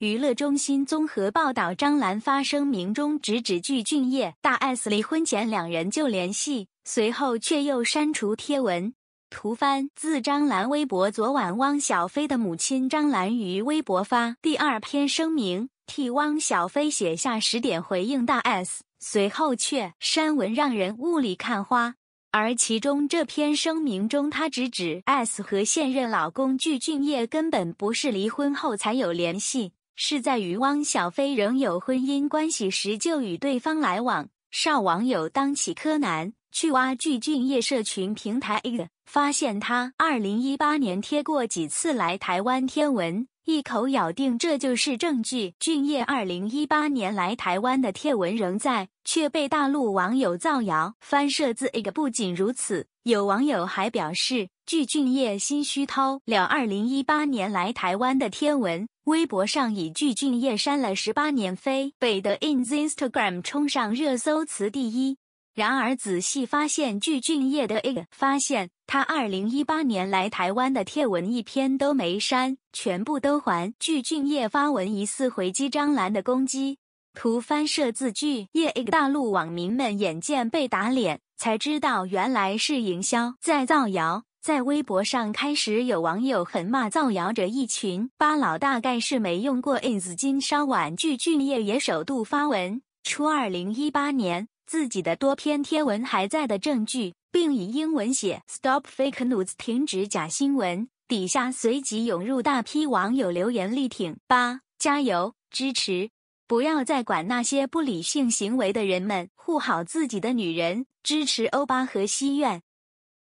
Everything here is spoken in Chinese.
娱乐中心综合报道，张兰发声明中直指具俊晔，大 S 离婚前两人就联系，随后却又删除贴文。图翻自张兰微博，昨晚汪小菲的母亲张兰于微博发第二篇声明，替汪小菲写下十点回应大 S，随后却删文，让人雾里看花。而其中这篇声明中，她直指 S 和现任老公具俊晔根本不是离婚后才有联系。是在与汪小菲仍有婚姻关系时就与对方来往，少网友当起柯南去挖具俊晔社群平台，发现他二零一八年贴过几次来台湾天文。一口咬定这就是证据。俊业2018年来台湾的帖文仍在，却被大陆网友造谣翻设个。不仅如此，有网友还表示，据俊业心虚掏了2018年来台湾的天文，微博上以“据俊业删了十八年飞北”的 Instagram 冲上热搜词第一。然而，仔细发现具俊晔的 A，发现他二零一八年来台湾的帖文一篇都没删，全部都还。具俊晔发文疑似回击张兰的攻击，图翻摄字巨业 A。大陆网民们眼见被打脸，才知道原来是营销在造谣。在微博上开始有网友狠骂造谣者一群，巴老大概是没用过 ins。今稍晚，具俊晔也首度发文，初二零一八年。自己的多篇贴文还在的证据，并以英文写 “Stop Fake News” 停止假新闻，底下随即涌入大批网友留言力挺。八，加油，支持，不要再管那些不理性行为的人们，护好自己的女人，支持欧巴和西苑。